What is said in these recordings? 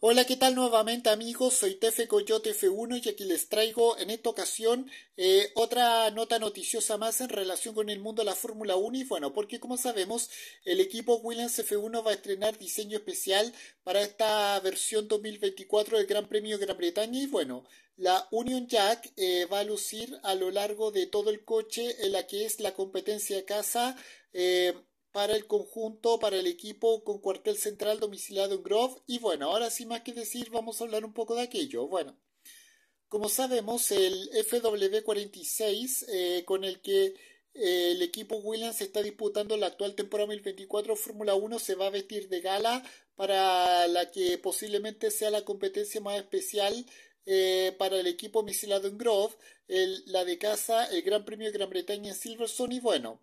Hola, ¿qué tal nuevamente amigos? Soy Tefe Coyote F1 y aquí les traigo en esta ocasión eh, otra nota noticiosa más en relación con el mundo de la Fórmula 1 y bueno, porque como sabemos el equipo Williams F1 va a estrenar diseño especial para esta versión 2024 del Gran Premio de Gran Bretaña y bueno, la Union Jack eh, va a lucir a lo largo de todo el coche en la que es la competencia casa. Eh, para el conjunto, para el equipo con cuartel central domiciliado en Grove. Y bueno, ahora sin más que decir, vamos a hablar un poco de aquello. Bueno, como sabemos, el FW46 eh, con el que eh, el equipo Williams está disputando la actual temporada 2024 Fórmula 1 se va a vestir de gala para la que posiblemente sea la competencia más especial eh, para el equipo domicilado en Grove, la de casa, el Gran Premio de Gran Bretaña en Silverstone y bueno.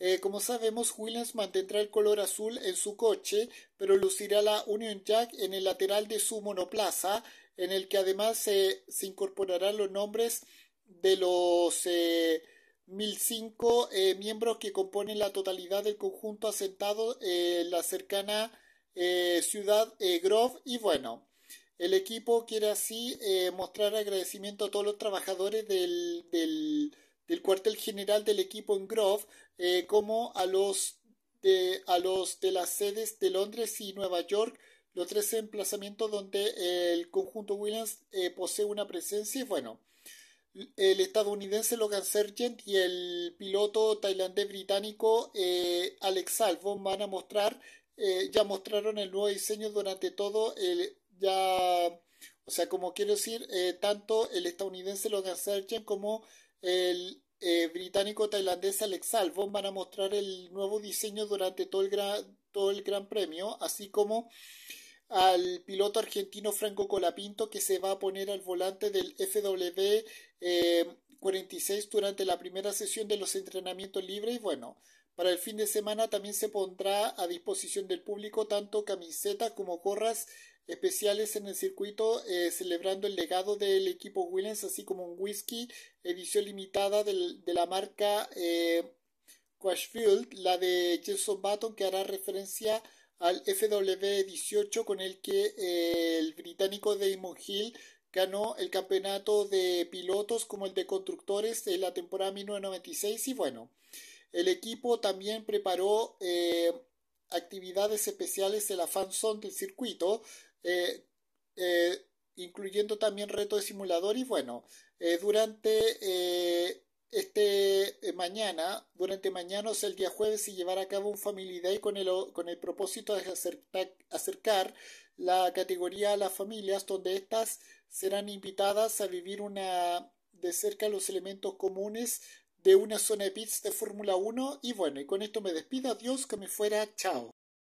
Eh, como sabemos, Williams mantendrá el color azul en su coche, pero lucirá la Union Jack en el lateral de su monoplaza, en el que además se incorporarán los nombres de los 1005 eh, eh, miembros que componen la totalidad del conjunto asentado en la cercana ciudad Grove. Y bueno, el equipo quiere así mostrar agradecimiento a todos los trabajadores del del cuartel general del equipo en Grove, eh, como a los, de, a los de las sedes de Londres y Nueva York, los tres emplazamientos donde el conjunto Williams eh, posee una presencia. Y bueno, el estadounidense Logan Sergent y el piloto tailandés británico eh, Alex Albon van a mostrar, ya mostraron el nuevo diseño durante todo el ya o sea, como quiero decir, tanto el estadounidense Logan Sergent como el eh, británico-tailandés Alex Salvo van a mostrar el nuevo diseño durante todo el, gran, todo el Gran Premio, así como al piloto argentino Franco Colapinto que se va a poner al volante del FW 46 eh, durante la primera sesión de los entrenamientos libres. Y Bueno, para el fin de semana también se pondrá a disposición del público tanto camisetas como gorras especiales en el circuito eh, celebrando el legado del equipo Williams, así como un whisky edición limitada de la marca eh, la de Jason Button, que hará referencia al FW18 con el que eh, el británico Damon Hill ganó el campeonato de pilotos como el de constructores en la temporada 1996 y bueno, el equipo también preparó eh, actividades especiales de la fanzone del circuito, eh, eh, incluyendo también reto de simulador y bueno, eh, durante este mañana, durante mañana, o sea, el día jueves, se llevará a cabo un Family Day con el, con el propósito de acercar, la categoría a las familias, donde éstas serán invitadas a vivir una de cerca los elementos comunes de una zona de pits de Fórmula 1 y bueno, y con esto me despido, adiós, que me fuera, chao.